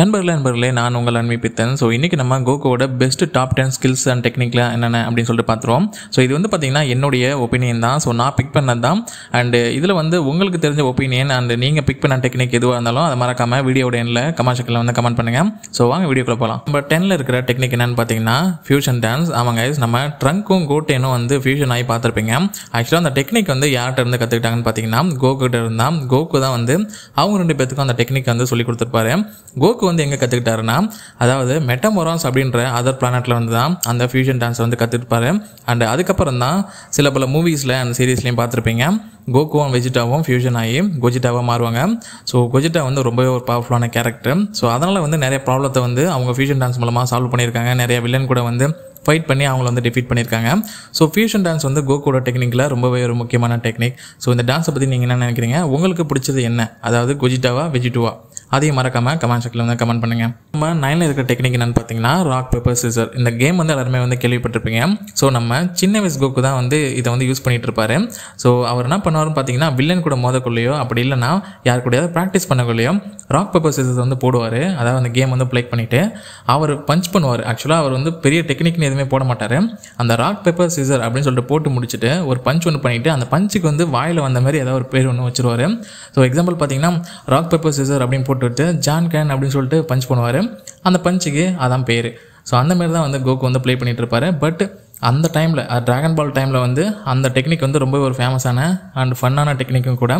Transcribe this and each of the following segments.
நண்பர்களே நண்பர்களே நான் உங்கள் அன்பிப்பித்தன் ஸோ இன்றைக்கி நம்ம கோகோட best top ten skills and டெக்னிக்லாம் என்னென்ன அப்படின்னு சொல்லிட்டு பார்த்துருவோம் ஸோ இது வந்து பார்த்திங்கன்னா என்னுடைய ஒப்பீனியன் தான் ஸோ நான் பிக் பண்ணது தான் அண்டு இதில் வந்து உங்களுக்கு தெரிஞ்ச ஒப்பீனியன் அண்ட் நீங்கள் பிக் பண்ண டெக்னிக் எதுவாக இருந்தாலும் அதை மறக்காமல் வீடியோட எண்ணில் கமெண்ட் செக்ஷனில் வந்து கமெண்ட் பண்ணுங்கள் ஸோ வாங்க வீடியோக்குள்ளே போகலாம் நம்ம டெனில் இருக்கிற டெக்னிக் என்னென்னு பார்த்தீங்கன்னா ஃபியூஷன் டான்ஸ் ஆமாங்க நம்ம ட்ரங்க்கும் கோட்டேனும் வந்து ஃபியூஷன் ஆகி பார்த்துருப்பீங்க ஆக்சுவலாக அந்த டெக்னிக் வந்து யார்கிட்ட இருந்து கற்றுக்கிட்டாங்கன்னு பார்த்தீங்கன்னா கோகுகிட்ட இருந்தால் கோகு தான் வந்து அவங்க ரெண்டு பேத்துக்கும் அந்த டெக்னிக் வந்து சொல்லி கொடுத்துருப்பாரு கோகு வந்து எங்கே கற்றுக்கிட்டாருன்னா அதாவது மெட்டமொரான்ஸ் அப்படின்ற அதர் பிளானட்டில் வந்து தான் அந்த ஃபியூஷன் டான்ஸ் வந்து கற்றுருப்பாரு அண்ட் அதுக்கப்புறம் தான் சில பல மூவிஸில் அந்த சீரீஸ்லையும் பார்த்துருப்பீங்க கோகுவும் வெஜிட்டாவும் ஃபியூஷன் ஆகி கொஜிட்டாவாக மாறுவாங்க ஸோ கொஜிட்டா வந்து ரொம்பவே ஒரு பவர்ஃபுல்லான கேரக்டர் ஸோ அதனால் வந்து நிறைய ப்ராப்ளத்தை வந்து அவங்க ஃபியூஷன் டான்ஸ் மூலமாக சால்வ் பண்ணியிருக்காங்க நிறைய வில்லன் கூட வந்து ஃபைட் பண்ணி அவங்கள வந்து டிஃபீட் பண்ணியிருக்காங்க ஸோ ஃபியூஷன் டான்ஸ் வந்து கோகோட டெக்னிக்கில் ரொம்பவே ஒரு முக்கியமான டெக்னிக் ஸோ இந்த டான்ஸை பற்றி நீங்கள் என்ன நினைக்கிறீங்க உங்களுக்கு பிடிச்சது என்ன அதாவது கொஜிட்டாவா வெஜிட்டுவா அதையும் மறக்காமல் கமெண்ட் செக்ஷனில் வந்து கமெண்ட் பண்ணுங்கள் நம்ம நைனில் இருக்கிற டெக்னிக் என்னென்னு பார்த்தீங்கன்னா ராக் பேப்பர் சீசர் இந்த கேம் வந்து எல்லாருமே வந்து கேள்விப்பட்டிருப்பீங்க ஸோ நம்ம சின்ன வயசு கோக்கு தான் வந்து இதை வந்து யூஸ் பண்ணிகிட்டு இருப்பார் ஸோ அவர் என்ன பண்ணுவார்னு பார்த்தீங்கன்னா வில்லன் கூட மோதக்குள்ளேயோ அப்படி இல்லைனா யார் கூடயாவது ப்ராக்டிஸ் பண்ணக்குள்ளேயோ ராக் பேப்பர் சீசர் வந்து போடுவார் அதாவது அந்த கேம் வந்து ப்ளே பண்ணிவிட்டு அவர் பஞ்ச் பண்ணுவார் ஆக்சுவலாக அவர் வந்து பெரிய டெக்னிக்னு எதுவுமே போட மாட்டார் அந்த ராக் பேப்பர் சீசர் அப்படின்னு சொல்லிட்டு போட்டு முடிச்சுட்டு ஒரு பஞ்ச் ஒன்று பண்ணிவிட்டு அந்த பஞ்சுக்கு வந்து வாயில் வந்த மாதிரி ஏதாவது ஒரு பேர் ஒன்று வச்சுருவார் ஸோ எக்ஸாம்பிள் பார்த்தீங்கன்னா ராக் பேப்பர் சீசர் அப்படின்னு போட்டு போட்டு விட்டு ஜான் கேன் அப்படின்னு சொல்லிட்டு பஞ்ச் பண்ணுவார் அந்த பஞ்சுக்கு அதான் பேர் ஸோ அந்த மாதிரி தான் வந்து கோகு வந்து ப்ளே பண்ணிகிட்டு இருப்பார் பட் அந்த டைமில் ட்ராகன் பால் டைமில் வந்து அந்த டெக்னிக் வந்து ரொம்ப ஒரு ஃபேமஸான அண்ட் ஃபன்னான டெக்னிக்கும் கூட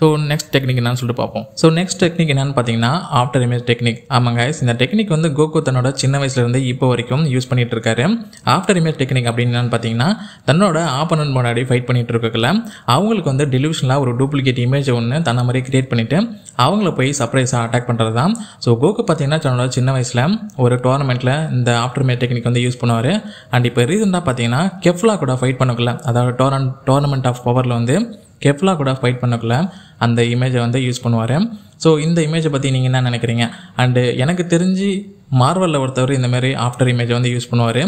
ஸோ நெக்ஸ்ட் டெக்னிக் என்னன்னு சொல்லிட்டு பார்ப்போம் ஸோ நெக்ஸ்ட் டெக்னிக் என்னன்னு பார்த்தீங்கன்னா ஆஃப்டர் இமேஜ் டெக்னிக் ஆமாங்க இந்த டெக்னிக் வந்து கோகு தன்னோட சின்ன வயசுலேருந்து இப்போ வரைக்கும் யூஸ் பண்ணிட்டு இருக்காரு ஆஃப்டர் இமேஜ் டெக்னிக் அப்படின்னு பார்த்தீங்கன்னா தன்னோட ஆப்பனன் முன்னாடி ஃபைட் பண்ணிட்டு இருக்கல அவங்களுக்கு வந்து டெலிவிஷனில் ஒரு டூப்ளிகேட் இமேஜ் ஒன்று தன்ன மாதிரி கிரியேட் பண்ணிவிட்டு அவங்கள போய் சர்ப்ரைஸாக அட்டாக் பண்ணுறது தான் ஸோ கோகு பார்த்தீங்கன்னா தன்னோட சின்ன வயசில் ஒரு டோர்னமெண்ட்டில் இந்த ஆஃப்டர் இமேஜ் டெக்னிக் வந்து யூஸ் பண்ணுவார் அண்ட் இப்போ ரீசெண்டாக ஃபைனலாக பார்த்தீங்கன்னா கெஃப்லா கூட ஃபைட் பண்ணக்குள்ள அதாவது டோர்ன் டோர்னமெண்ட் ஆஃப் பவரில் வந்து கெஃப்லா கூட ஃபைட் பண்ணக்குள்ள அந்த இமேஜை வந்து யூஸ் பண்ணுவார் ஸோ இந்த இமேஜை பற்றி நீங்கள் என்ன நினைக்கிறீங்க அண்டு எனக்கு தெரிஞ்சு மார்வலில் ஒருத்தவர் இந்த மாதிரி ஆஃப்டர் இமேஜை வந்து யூஸ் பண்ணுவார்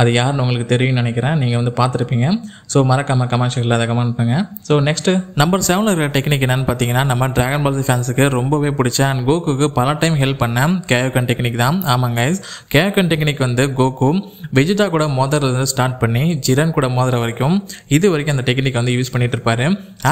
அது யாருன்னு உங்களுக்கு தெரியும்னு நினைக்கிறேன் நீங்கள் வந்து பார்த்துருப்பீங்க ஸோ மறக்காம கமெண்ட் செக்ஷனில் அதை கமெண்ட் பண்ணுங்கள் ஸோ நெக்ஸ்ட்டு நம்பர் செவனில் இருக்கிற டெக்னிக் என்னென்னு பார்த்தீங்கன்னா நம்ம ட்ராகன் பால்ஸ் ஃபேன்ஸுக்கு ரொம்பவே பிடிச்ச அண்ட் கோகுக்கு பல டைம் ஹெல்ப் பண்ண கேவகன் டெக்னிக் தான் ஆமாங்க கைஸ் கேயோகன் டெக்னிக் வந்து கோகு வெஜிடா கூட மோதறது ஸ்டார்ட் பண்ணி ஜிரன் கூட மோதுற வரைக்கும் இது வரைக்கும் அந்த டெக்னிக் வந்து யூஸ் பண்ணிகிட்டு இருப்பார்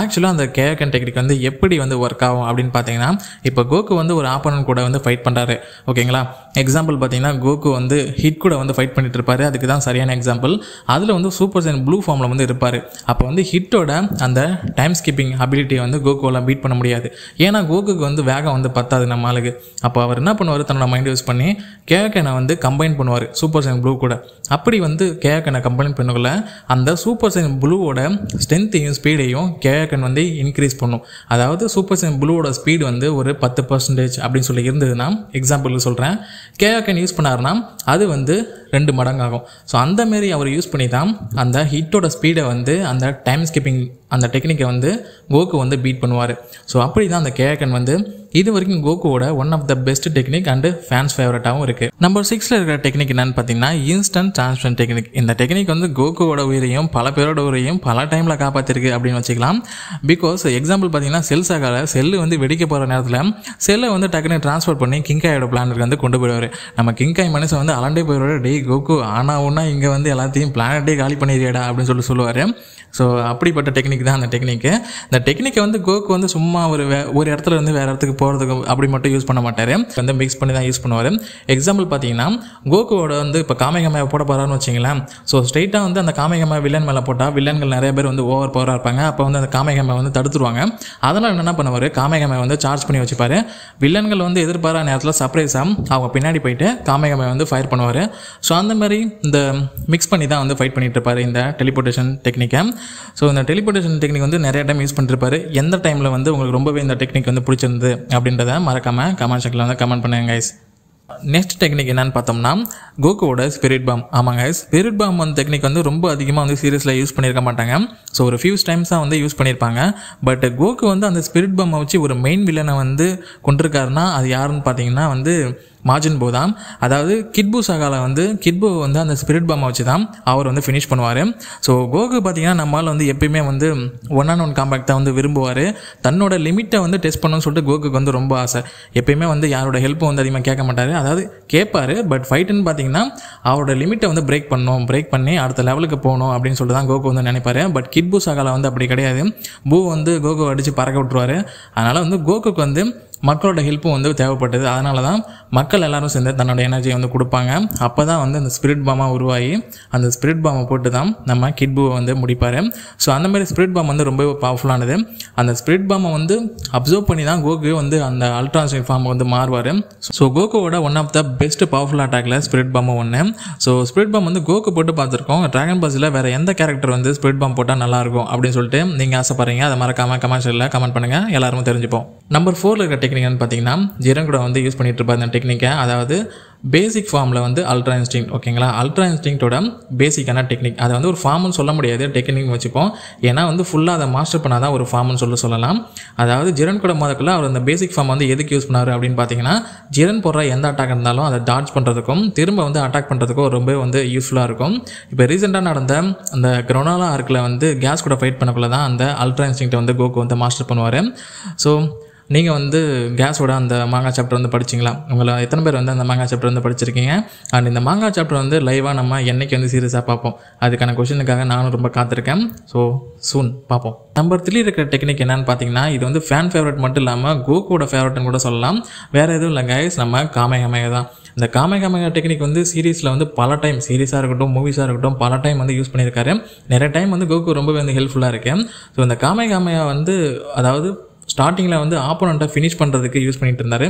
ஆக்சுவலாக அந்த கேவகன் டெக்னிக் வந்து எப்படி வந்து ஒர்க் ஆகும் அப்படின்னு பார்த்தீங்கன்னா இப்போ கோகு வந்து ஒரு ஆப்பனன் கூட வந்து ஃபைட் பண்ணுறாரு ஓகேங்களா எக்ஸாம் எக்ஸாம்பிள் பார்த்தீங்கன்னா கோகு வந்து ஹிட் கூட வந்து ஃபைட் பண்ணிட்டு இருப்பார் அதுக்கு தான் சரியான எக்ஸாம்பிள் அதில் வந்து சூப்பர் சைன் ப்ளூ ஃபார்மில் வந்து இருப்பார் அப்போ வந்து ஹிட்டோட அந்த டைம் ஸ்கிப்பிங் அபிலிட்டியை வந்து கோகுவெல்லாம் பீட் பண்ண முடியாது ஏன்னா கோகுக்கு வந்து வேகம் வந்து பத்தாது நம்ம ஆளுக்கு அப்போ அவர் என்ன பண்ணுவார் தன்னோட மைண்ட் யூஸ் பண்ணி கேக்கனை வந்து கம்பைன் பண்ணுவார் சூப்பர் சைன் ப்ளூ கூட அப்படி வந்து கேக்கனை கம்பைன் பண்ணக்குள்ள அந்த சூப்பர் சைன் ப்ளூவோட ஸ்ட்ரென்த்தையும் ஸ்பீடையும் கேக்கன் வந்து இன்க்ரீஸ் பண்ணும் அதாவது சூப்பர் சைன் ப்ளூவோட ஸ்பீடு வந்து ஒரு பத்து பர்சன்டேஜ் அப்படின்னு சொல்லி இருந்ததுன்னா எக்ஸாம்பிள் சொல்கிறேன் கேஆக்கன் யூஸ் பண்ணார்னா அது வந்து ரெண்டு மடங்காகும் ஸோ அந்தமாரி அவர் யூஸ் பண்ணி தான் அந்த ஹிட்டோட ஸ்பீடை வந்து அந்த டைம் ஸ்கிப்பிங் அந்த டெக்னிக்கை வந்து கோக்கு வந்து பீட் பண்ணுவார் ஸோ அப்படி தான் அந்த கேஆக்கன் வந்து இது வரைக்கும் கோகுவோட one of the best technique and fans ஃபேவரட்டாகவும் இருக்கு நம்பர் சிக்ஸ்ல இருக்கிற டெக்னிக் என்னன்னு பார்த்தீங்கன்னா இன்ஸ்டன்ட் டிரான்ஸ்பரன் டெக்னிக் இந்த டெக்னிக் வந்து கோகுவோட உயிரையும் பல பேரோட உயிரையும் பல டைமில் காப்பாற்றிருக்கு அப்படின்னு வச்சுக்கலாம் பிகாஸ் எக்ஸாம்பிள் பார்த்தீங்கன்னா செல் செல்லு வந்து வெடிக்க போகிற நேரத்தில் செல்லை வந்து டக்குனு டிரான்ஸ்ஃபர் பண்ணி கிங்காயோட பிளானட்டுக்கு வந்து கொண்டு போயிடுவார் நம்ம கிங்காய் மனுஷன் வந்து அலண்டே போயிடுவார் டே கோகு ஆனா ஒன்னா இங்கே வந்து எல்லாத்தையும் பிளானட்டே காலி பண்ணிடுறியடா அப்படின்னு சொல்லி சொல்லுவார் ஸோ அப்படிப்பட்ட டெக்னிக் தான் அந்த டெக்னிக்கு அந்த டெக்னிக்கை வந்து கோக்கு வந்து சும்மா ஒரு வே ஒரு இடத்துல இருந்து வேறு இடத்துக்கு போகிறதுக்கு அப்படி மட்டும் யூஸ் பண்ண மாட்டார் வந்து மிக்ஸ் பண்ணி தான் யூஸ் பண்ணுவார் எக்ஸாம்பிள் பார்த்தீங்கன்னா கோகுவோட வந்து இப்போ காமிகமையை போட போகிறான்னு வச்சிங்களேன் ஸோ ஸ்ட்ரெயிட்டாக வந்து அந்த காமிகமை வில்லன் மேலே போட்டால் வில்லன்கள் நிறைய பேர் வந்து ஓவர் பவராக இருப்பாங்க அப்போ வந்து அந்த காமிகமை வந்து தடுத்துருவாங்க அதனால் என்ன பண்ணுவார் காமிகமை வந்து சார்ஜ் பண்ணி வச்சுப்பார் வில்லன்கள் வந்து எதிர்பாராத நேரத்தில் சர்ப்ரைஸாக அவங்க பின்னாடி போயிட்டு காமிகமை வந்து ஃபயர் பண்ணுவார் ஸோ அந்த மாதிரி இந்த மிக்ஸ் பண்ணி தான் வந்து ஃபைட் பண்ணிகிட்டு இருப்பார் இந்த டெலிபோர்டேஷன் டெக்னிக்கை ஸோ இந்த டெலிபோர்டேஷன் டெக்னிக் வந்து நிறைய டைம் யூஸ் பண்ணிருப்பாரு எந்த டைமில் வந்து உங்களுக்கு ரொம்பவே இந்த டெக்னிக் வந்து பிடிச்சிருந்து அப்படின்றத மறக்காமல் கமெண்ட் செக்ஷனில் வந்து கமெண்ட் பண்ணுங்க கைஸ் நெக்ஸ்ட் டெக்னிக் என்னன்னு பார்த்தோம்னா கோகுவோட ஸ்பிரிட் பாம் ஆமாங்க ஸ்பிரிட் பாம் வந்து டெக்னிக் வந்து ரொம்ப அதிகமாக வந்து சீரியஸில் யூஸ் பண்ணியிருக்க மாட்டாங்க ஸோ ஒரு ஃபியூஸ் டைம்ஸ் தான் வந்து யூஸ் பண்ணியிருப்பாங்க பட் கோகு வந்து அந்த ஸ்பிரிட் பாம்மை வச்சு ஒரு மெயின் வில்லனை வந்து கொண்டிருக்காருனா அது யாருன்னு பார்த்தீங்கன்னா வந்து மாஜின் போ தான் அதாவது கிட்பு சகாலை வந்து கிட்பு வந்து அந்த ஸ்பிரிட் பாமை வச்சு தான் அவர் வந்து ஃபினிஷ் பண்ணுவார் ஸோ கோகு பார்த்தீங்கன்னா நம்மால் வந்து எப்பயுமே வந்து ஒன் ஆன் ஒன் காம்பேக்ட் தான் வந்து விரும்புவார் தன்னோட லிமிட்டை வந்து டெஸ்ட் பண்ணணும்னு சொல்லிட்டு கோகுக்கு வந்து ரொம்ப ஆசை எப்பயுமே வந்து யாரோட ஹெல்ப்பும் வந்து அதிகமாக கேட்க மாட்டார் அதாவது கேட்பார் பட் ஃபைட்டுன்னு பார்த்தீங்கன்னா அவரோட லிமிட்டை வந்து பிரேக் பண்ணணும் பிரேக் பண்ணி அடுத்த லெவலுக்கு போகணும் அப்படின்னு சொல்லிட்டு தான் கோகு வந்து நினைப்பாரு பட் கிட்பு சகாலா வந்து அப்படி கிடையாது பூ வந்து கோகு அடித்து பறக்க விட்டுருவார் அதனால் வந்து கோகுக்கு வந்து மக்களோட ஹெல்ப்பும் வந்து தேவைப்பட்டது அதனால தான் மக்கள் எல்லாரும் சேர்ந்து தன்னோட எனர்ஜியை வந்து கொடுப்பாங்க அப்போ தான் வந்து அந்த ஸ்பிரிட் பாமாக உருவாகி அந்த ஸ்பிரிட் பாமை போட்டு தான் நம்ம கிட்புவை வந்து முடிப்பார் ஸோ அந்த மாதிரி ஸ்பிரிட் பாம் வந்து ரொம்பவே பவர்ஃபுல்லானது அந்த ஸ்பிரிட் பாமை வந்து அப்சர்வ் பண்ணி தான் கோகு வந்து அந்த அல்ட்ராசைட் ஃபார்மை வந்து மாறுவார் ஸோ கோகோவோட one of the best powerful அட்டாக்ல ஸ்பிரிட் பாம்பு ஒன்று ஸோ ஸ்பிரிட் பாம் வந்து கோகு போட்டு பார்த்துருக்கோம் ட்ராகன் பாஸில் வேறு எந்த கேரக்டர் வந்து ஸ்பிரிட் பாம் போட்டால் நல்லாயிருக்கும் அப்படின்னு சொல்லிட்டு நீங்கள் ஆசைப்படுறீங்க அதை மறக்காமல் கமெண்ட்ஸில் கமெண்ட் பண்ணுங்கள் எல்லாருமே தெரிஞ்சுப்போம் நம்பர் ஃபோரில் இருக்க நினைக்கிறீங்கன்னு பார்த்தீங்கன்னா ஜிரன் கூட வந்து யூஸ் பண்ணிட்டு இருப்பார் அந்த டெக்னிக்கை அதாவது பேசிக் ஃபார்மில் வந்து அல்ட்ரா இன்ஸ்டிங் ஓகேங்களா அல்ட்ரா இன்ஸ்டிங்டோட பேசிக்கான டெக்னிக் அதை வந்து ஒரு ஃபார்ம்னு சொல்ல முடியாது டெக்னிக் வச்சுப்போம் ஏன்னா வந்து ஃபுல்லாக அதை மாஸ்டர் பண்ணால் ஒரு ஃபார்ம்னு சொல்ல சொல்லலாம் அதாவது ஜிரன் கூட முதக்குள்ள அவர் அந்த பேசிக் ஃபார்ம் வந்து எதுக்கு யூஸ் பண்ணார் அப்படின்னு பார்த்தீங்கன்னா ஜிரன் போடுற எந்த அட்டாக் இருந்தாலும் அதை டார்ஜ் பண்ணுறதுக்கும் திரும்ப வந்து அட்டாக் பண்ணுறதுக்கும் ரொம்ப வந்து யூஸ்ஃபுல்லாக இருக்கும் இப்போ ரீசெண்டாக நடந்த அந்த க்ரொனாலா ஆர்க்கில் வந்து கேஸ் கூட ஃபைட் பண்ணக்குள்ள தான் அந்த அல்ட்ரா இன்ஸ்டிங்கை வந்து கோக்கு வந்து மாஸ்டர் பண்ணுவார் ஸோ நீங்கள் வந்து கேஸோட அந்த மாங்காய் சாப்டர் வந்து படிச்சிங்களா உங்களை எத்தனை பேர் வந்து அந்த மாங்காய் சாப்டர் வந்து படிச்சிருக்கீங்க அண்ட் இந்த மாங்காய் சாப்டர் வந்து லைவாக நம்ம என்றைக்கு வந்து சீரியஸாக பார்ப்போம் அதுக்கான கொஷனுக்காக நானும் ரொம்ப காத்திருக்கேன் ஸோ சூன் பார்ப்போம் நம்பர் த்ரீ இருக்கிற டெக்னிக் என்னன்னு பார்த்தீங்கன்னா இது வந்து ஃபேன் ஃபேவரட் மட்டும் இல்லாமல் கோகோட ஃபேவரட்னு கூட சொல்லலாம் வேறு எதுவும் இல்லை கைஸ் நம்ம காமகமையை தான் இந்த காமேகமேக டெக்னிக் வந்து சீரீஸில் வந்து பல டைம் சீரீஸாக இருக்கட்டும் மூவிஸாக இருக்கட்டும் பல டைம் வந்து யூஸ் பண்ணியிருக்காரு நிறைய டைம் வந்து கோகு ரொம்பவே வந்து ஹெல்ப்ஃபுல்லாக இருக்குது ஸோ இந்த காமேகமையா வந்து அதாவது ஸ்டார்டிங்கில் வந்து ஆப்போனண்ட்டை ஃபினிஷ் பண்ணுறதுக்கு யூஸ் பண்ணிகிட்டு இருந்தார்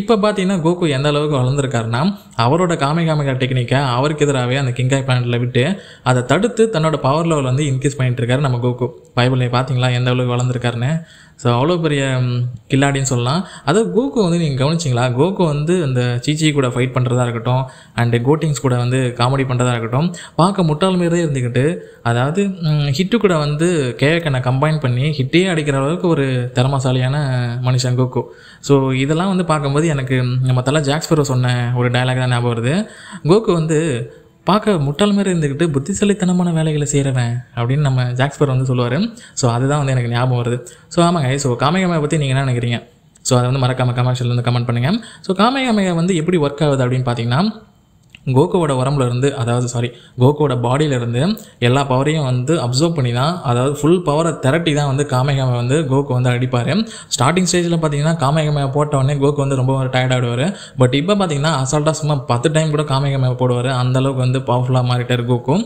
இப்போ பார்த்தீங்கன்னா கோகு எந்த அளவுக்கு வளர்ந்துருக்காருன்னா அவரோட காமை காமிகா டெக்னிக்கை அவருக்கு எதிராகவே அந்த கிங்காய் பிளானில் விட்டு அதை தடுத்து தன்னோட பவர் லெவல் வந்து இன்க்ரீஸ் பண்ணிகிட்டு இருக்காரு நம்ம கோகு பைபிளை பார்த்தீங்களா எந்த அளவுக்கு வளர்ந்துருக்காருன்னு ஸோ அவ்வளோ பெரிய கில்லாடின்னு சொல்லலாம் அதாவது கோகு வந்து நீங்கள் கவனிச்சிங்களா கோகு வந்து அந்த சீச்சி கூட ஃபைட் பண்ணுறதா இருக்கட்டும் அண்டு கோட்டிங்ஸ் கூட வந்து காமெடி பண்ணுறதா இருக்கட்டும் பார்க்க முட்டாள் தான் இருந்துக்கிட்டு அதாவது ஹிட்டு கூட வந்து கேக்கனை கம்பைன் பண்ணி ஹிட்டே அடிக்கிற அளவுக்கு ஒரு திறமசாலியான மனுஷன் கோகு ஸோ இதெல்லாம் வந்து பார்க்கும்போது எனக்கு நம்ம தலை ஜாக்ஸ்பரோ சொன்ன ஒரு டைலாக் தான் ஞாபகம் வருது கோகு வந்து பார்க்க முட்டால் மாதிரி இருந்துக்கிட்டு புத்திசாலித்தனமான வேலைகளை செய்கிறவன் அப்படின்னு நம்ம ஜாக்ஸ்பர் வந்து சொல்லுவார் ஸோ அதுதான் வந்து எனக்கு ஞாபகம் வருது ஸோ ஆமாங்க ஸோ காமிகமையை பற்றி நீங்கள் என்ன நினைக்கிறீங்க ஸோ அதை வந்து மறக்காமல் கமர்ஷியல் வந்து கமெண்ட் பண்ணுங்கள் ஸோ காமிகமையை வந்து எப்படி ஒர்க் ஆகுது அப்படின்னு பார்த்தீங்கன்னா கோகுவோட இருந்து அதாவது சாரி கோகோவோட பாடியிலேருந்து எல்லா பவரையும் வந்து அப்சர்வ் பண்ணி தான் அதாவது ஃபுல் பவரை திரட்டி தான் வந்து காமேகாமை வந்து கோகோ வந்து அடிப்பார் ஸ்டார்டிங் ஸ்டேஜில் பார்த்தீங்கன்னா காமேகாமையை போட்ட உடனே கோகு வந்து ரொம்ப டயர்ட் ஆகிடுவார் பட் இப்போ பார்த்தீங்கன்னா அசால்ட்டாக சும்மா பத்து டைம் கூட காமேகாமையை போடுவார் அந்தளவுக்கு வந்து பவர்ஃபுல்லாக மாறிட்டார் கோகோ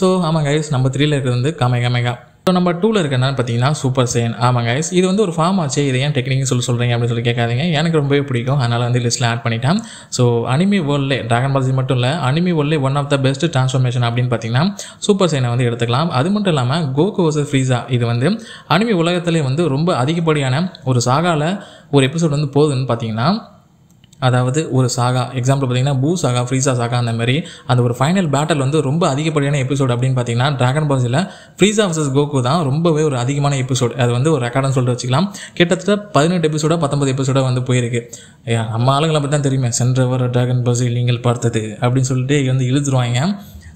ஸோ ஆமாம் கைஸ் நம்ம த்ரீல இருக்கிறது வந்து காமேகாமேகா ஸோ நம்ம டூவில் இருக்கனால பார்த்தீங்கன்னா சூப்பர் சேன் ஆமாங்க இது வந்து ஒரு ஃபார்ம் ஆச்சு இதை ஏன் டெக்னிக்னு சொல்லி சொல்கிறீங்க அப்படின்னு சொல்லி கேட்காதீங்க எனக்கு ரொம்பவே பிடிக்கும் அதனால் வந்து லிஸ்ட்டில் ஆட் பண்ணிட்டேன் ஸோ அனிமி வேர்ல்டே ட்ராகன் பால்ஸ் மட்டும் இல்லை அனிமி வேர்ல்டே one of the best transformation அப்படின்னு பார்த்தீங்கன்னா சூப்பர் சேனை வந்து எடுத்துக்கலாம் அது மட்டும் இல்லாமல் கோகு வர்சஸ் ஃப்ரீஸா இது வந்து அனிமி உலகத்திலே வந்து ரொம்ப அதிகப்படியான ஒரு சாகால ஒரு எபிசோட் வந்து போகுதுன்னு பார்த்தீங்கன்னா அதாவது ஒரு சாகா எக்ஸாம்பிள் பார்த்தீங்கன்னா பூ சாகா ஃப்ரீசா சாகா அந்த மாதிரி அந்த ஒரு ஃபைனல் பேட்டில் வந்து ரொம்ப அதிகப்படியான எபிசோட் அப்படின்னு பார்த்தீங்கன்னா ட்ராகன் பாஸில் ஃப்ரீசா வர்சஸ் கோகு தான் ரொம்பவே ஒரு அதிகமான எபிசோட் அது வந்து ஒரு ரெக்கார்டுன்னு சொல்லிட்டு வச்சுக்கலாம் கிட்டத்தட்ட பதினெட்டு எபிசோடோ பத்தொம்பது எபிசோடோ வந்து போயிருக்கு நம்ம ஆளுங்களை பற்றி தான் தெரியுமே சென்ற வர ட்ராகன் பால்ஸில் நீங்கள் பார்த்தது அப்படின்னு சொல்லிட்டு வந்து இழுத்துருவாங்க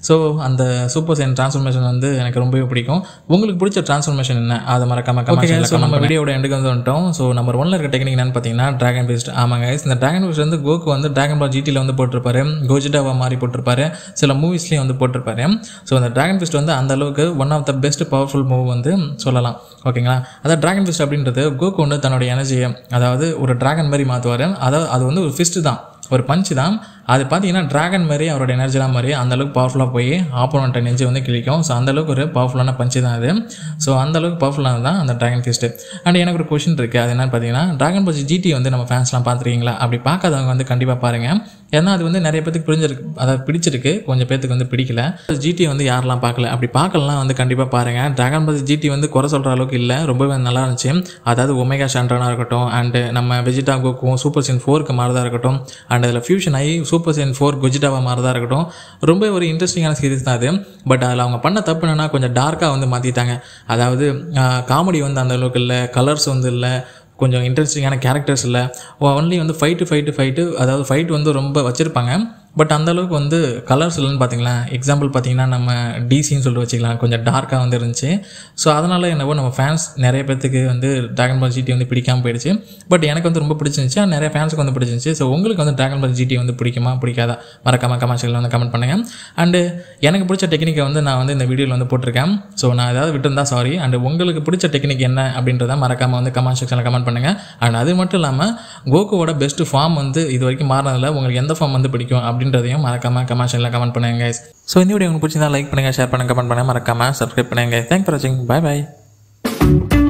ஸோ அந்த சூப்பர் சைன் ட்ரான்ஸ்ஃபர்மேஷன் வந்து எனக்கு ரொம்பவே பிடிக்கும் உங்களுக்கு பிடிச்ச ட்ரான்ஸ்ஃபர்மேஷன் என்ன அதை மறக்காம கமெண்ட் ஸோ நம்ம வீடியோட எண்டுக்கு வந்து வந்துட்டோம் ஸோ நம்பர் ஒன்ல இருக்க டெக்னிக் என்னன்னு பார்த்தீங்கன்னா ட்ராகன் பேஸ்ட் ஆமாங்க இந்த ட்ராகன் பேஸ்ட் வந்து கோக்கு வந்து ட்ராகன் பால் ஜிடியில் வந்து போட்டிருப்பாரு கோஜிடாவா மாதிரி போட்டிருப்பாரு சில மூவிஸ்லேயும் வந்து போட்டிருப்பாரு ஸோ அந்த ட்ராகன் பேஸ்ட் வந்து அந்த அளவுக்கு one of the best powerful move வந்து சொல்லலாம் ஓகேங்களா அதான் ட்ராகன் ஃபிஸ்ட் அப்படின்றது கோக்கு வந்து தன்னோட எனர்ஜியை அதாவது ஒரு ட்ராகன் மாதிரி மாற்றுவார் அதாவது அது வந்து ஒரு ஃபிஸ்ட்டு தான் ஒரு பஞ்சு தான் அது பார்த்தீங்கன்னா ட்ராகன் மாதிரி அவரோட எனர்ஜிலாம் மாதிரி அந்தளவுக்கு பவர்ஃபுல்லாக போய் ஆப்போனண்ட்டை நெஞ்சு வந்து கிழிக்கும் ஸோ அந்தளவுக்கு ஒரு பவர்ஃபுல்லான பஞ்சு தான் அது ஸோ அந்தளவுக்கு பவர்ஃபுல்லான தான் அந்த ட்ராகன் ஃபிஸ்ட்டு அண்ட் எனக்கு ஒரு கொஷின் இருக்குது அது என்னென்னு பார்த்தீங்கன்னா ட்ராகன் பஞ்சு ஜிடி வந்து நம்ம ஃபேன்ஸ்லாம் பார்த்துருக்கீங்களா அப்படி பார்க்காதவங்க வந்து கண்டிப்பாக பாருங்கள் ஏன்னா அது வந்து நிறைய பேருக்கு புரிஞ்சிருக்கு அதாவது பிடிச்சிருக்கு கொஞ்சம் பேத்துக்கு வந்து பிடிக்கல ஜிடி வந்து யாரெல்லாம் பார்க்கல அப்படி பார்க்கலாம் வந்து கண்டிப்பாக பாருங்கள் ட்ராகன் பஸ் ஜிடி வந்து குறை சொல்கிற அளவுக்கு இல்லை ரொம்பவே நல்லா இருந்துச்சு அதாவது ஒமேகா ஷாண்ட்ரனாக இருக்கட்டும் அண்டு நம்ம வெஜிடா கோக்கும் சூப்பர் சின் ஃபோருக்கு மாதிரி தான் இருக்கட்டும் அண்ட் அதில் ஃபியூஷன் ஆகி சூப்பர் சென் ஃபோர் குஜிடாவா மாதிரிதான் இருக்கட்டும் ரொம்ப ஒரு இன்ட்ரெஸ்டிங்கான சீரிஸ் தான் அது பட் அதில் அவங்க பண்ண தப்பு கொஞ்சம் டார்க்காக வந்து மாற்றிட்டாங்க அதாவது காமெடி வந்து அந்த அளவுக்கு இல்லை கலர்ஸ் வந்து இல்லை கொஞ்சம் இன்ட்ரெஸ்டிங்கான கேரக்டர்ஸ் இல்லை ஒன்லி வந்து ஃபைட்டு ஃபைட்டு ஃபைட்டு அதாவது ஃபைட் வந்து ரொம்ப வச்சுருப்பாங்க பட் அந்தளவுக்கு வந்து கலர்ஸ் இல்லைன்னு பார்த்தீங்களா எக்ஸாம்பிள் பார்த்தீங்கன்னா நம்ம டிசின்னு சொல்லிட்டு வச்சுக்கலாம் கொஞ்சம் டார்க்காக வந்து இருந்துச்சு ஸோ அதனால் என்னவோ நம்ம ஃபேன்ஸ் நிறைய பேத்துக்கு வந்து ட்ராகன் பால் ஜிடி வந்து பிடிக்காமல் போயிடுச்சு பட் எனக்கு வந்து ரொம்ப பிடிச்சிருந்துச்சு நிறைய ஃபேன்ஸுக்கு வந்து பிடிச்சிருந்துச்சு ஸோ உங்களுக்கு வந்து ட்ராகன் பால் ஜிடி வந்து பிடிக்குமா பிடிக்காதா மறக்காம கமெண்ட்ஸில் வந்து கமெண்ட் பண்ணுங்கள் அண்டு எனக்கு பிடிச்ச டெக்னிக்கை வந்து நான் வந்து இந்த வீடியோவில் வந்து போட்டிருக்கேன் ஸோ நான் ஏதாவது விட்டுருந்தா சாரி அண்டு உங்களுக்கு பிடிச்ச டெக்னிக் என்ன அப்படின்றத மறக்காமல் வந்து கமெண்ட் செக்ஷனில் கமெண்ட் பண்ணுங்கள் அண்ட் அது மட்டும் இல்லாமல் கோகுவோட பெஸ்ட்டு ஃபார்ம் வந்து இது வரைக்கும் மாறினதில் உங்களுக்கு எந்த ஃபார்ம் வந்து பிடிக்கும் அப்படி அப்படின்றதையும் மறக்காம கமெண்ட்ஷனில் கமெண்ட் பண்ணுங்க கைஸ் ஸோ இந்த வீடியோ உங்களுக்கு பிடிச்சிருந்தா லைக் பண்ணுங்க ஷேர் பண்ணுங்க கமெண்ட் பண்ணுங்க மறக்காம சப்ஸ்கிரைப் பண்ணுங்க தேங்க் ஃபார் வாட்சிங் பாய் பாய்